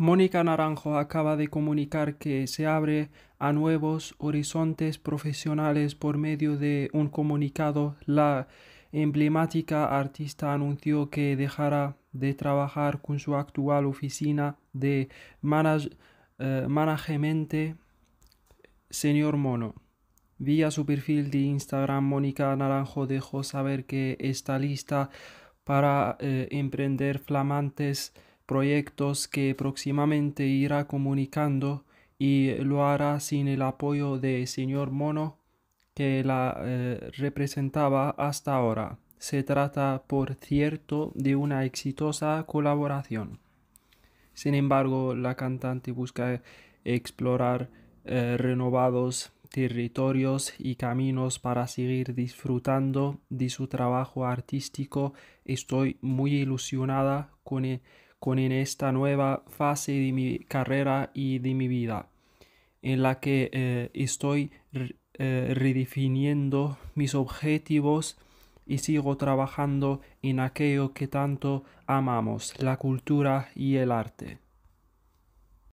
Mónica Naranjo acaba de comunicar que se abre a nuevos horizontes profesionales por medio de un comunicado. La emblemática artista anunció que dejará de trabajar con su actual oficina de eh, management Señor Mono. Vía su perfil de Instagram, Mónica Naranjo dejó saber que está lista para eh, emprender flamantes proyectos que próximamente irá comunicando y lo hará sin el apoyo de señor Mono que la eh, representaba hasta ahora. Se trata, por cierto, de una exitosa colaboración. Sin embargo, la cantante busca explorar eh, renovados territorios y caminos para seguir disfrutando de su trabajo artístico. Estoy muy ilusionada con, eh, con en esta nueva fase de mi carrera y de mi vida, en la que eh, estoy eh, redefiniendo mis objetivos y sigo trabajando en aquello que tanto amamos, la cultura y el arte.